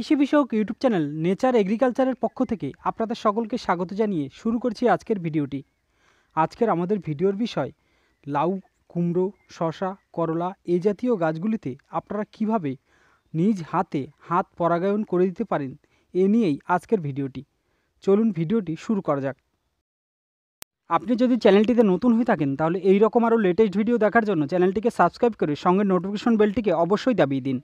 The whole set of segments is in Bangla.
কৃষি বিষয়ক ইউটিউব চ্যানেল নেচার এগ্রিকালচারের পক্ষ থেকে আপনাদের সকলকে স্বাগত জানিয়ে শুরু করছি আজকের ভিডিওটি আজকের আমাদের ভিডিওর বিষয় লাউ কুমড়ো শশা করলা এ জাতীয় গাছগুলিতে আপনারা কিভাবে নিজ হাতে হাত পরাগায়ন করে দিতে পারেন এ নিয়েই আজকের ভিডিওটি চলুন ভিডিওটি শুরু করা যাক আপনি যদি চ্যানেলটিতে নতুন হয়ে থাকেন তাহলে এই রকম আরও লেটেস্ট ভিডিও দেখার জন্য চ্যানেলটিকে সাবস্ক্রাইব করে সঙ্গে নোটিফিকেশন বেলটিকে অবশ্যই দাবিয়ে দিন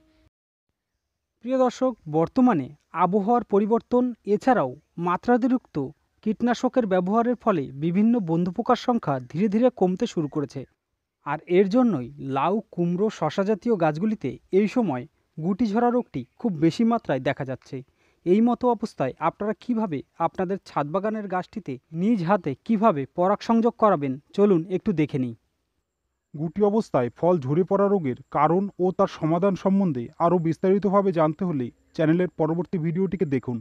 প্রিয় দর্শক বর্তমানে আবহাওয়ার পরিবর্তন এছাড়াও মাত্রাতিরিক্ত কীটনাশকের ব্যবহারের ফলে বিভিন্ন বন্ধুপোকার সংখ্যা ধীরে ধীরে কমতে শুরু করেছে আর এর জন্যই লাউ কুমড়ো শশা জাতীয় গাছগুলিতে এই সময় গুটি ঝরা রোগটি খুব বেশি মাত্রায় দেখা যাচ্ছে এই মতো অবস্থায় আপনারা কিভাবে আপনাদের ছাদ বাগানের গাছটিতে নিজ হাতে কিভাবে পরাগ সংযোগ করাবেন চলুন একটু দেখে নিই গুটি অবস্থায় ফল ঝরে পড়া রোগের কারণ ও তার সমাধান সম্বন্ধে আরও বিস্তারিতভাবে জানতে হলে চ্যানেলের পরবর্তী ভিডিওটিকে দেখুন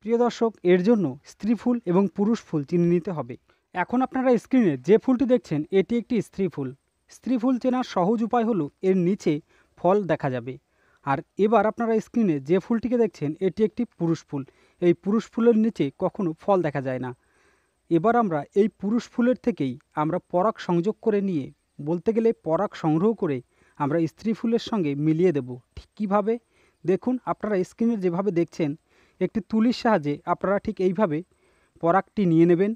প্রিয় দর্শক এর জন্য স্ত্রী ফুল এবং পুরুষ ফুল চিনে নিতে হবে এখন আপনারা স্ক্রিনে যে ফুলটি দেখছেন এটি একটি স্ত্রী ফুল স্ত্রী ফুল চেনার সহজ উপায় হলো এর নিচে ফল দেখা যাবে আর এবার আপনারা স্ক্রিনে যে ফুলটিকে দেখছেন এটি একটি পুরুষ ফুল এই পুরুষ ফুলের নিচে কখনো ফল দেখা যায় না এবার আমরা এই পুরুষ ফুলের থেকেই আমরা পরাগ সংযোগ করে নিয়ে বলতে গেলে পরাগ সংগ্রহ করে আমরা স্ত্রী ফুলের সঙ্গে মিলিয়ে দেব ঠিক কীভাবে দেখুন আপনারা স্ক্রিনে যেভাবে দেখছেন একটি তুলির সাহায্যে আপনারা ঠিক এইভাবে পরাগটি নিয়ে নেবেন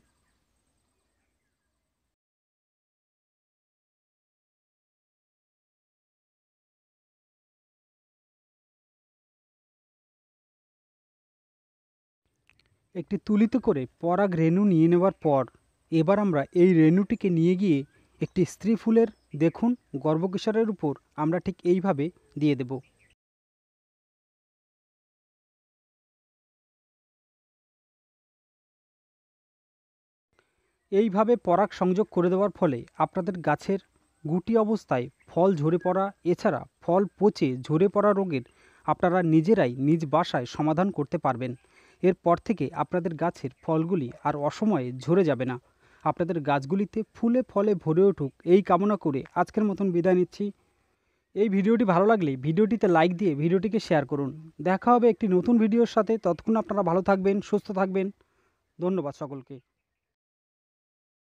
একটি তুলিতে করে পরাগ রেণু নিয়ে নেওয়ার পর এবার আমরা এই রেণুটিকে নিয়ে গিয়ে একটি স্ত্রী ফুলের দেখুন গর্ভকিশোরের উপর আমরা ঠিক এইভাবে দিয়ে দেব এইভাবে পরাগ সংযোগ করে দেওয়ার ফলে আপনাদের গাছের গুটি অবস্থায় ফল ঝরে পড়া এছাড়া ফল পচে ঝরে পড়া রোগের আপনারা নিজেরাই নিজ বাসায় সমাধান করতে পারবেন এরপর থেকে আপনাদের গাছের ফলগুলি আর অসময়ে ঝরে যাবে না আপনাদের গাছগুলিতে ফুলে ফলে ভরে উঠুক এই কামনা করে আজকের মতন বিদায় নিচ্ছি এই ভিডিওটি ভালো লাগলে ভিডিওটিতে লাইক দিয়ে ভিডিওটিকে শেয়ার করুন দেখা হবে একটি নতুন ভিডিওর সাথে ততক্ষণ আপনারা ভালো থাকবেন সুস্থ থাকবেন ধন্যবাদ সকলকে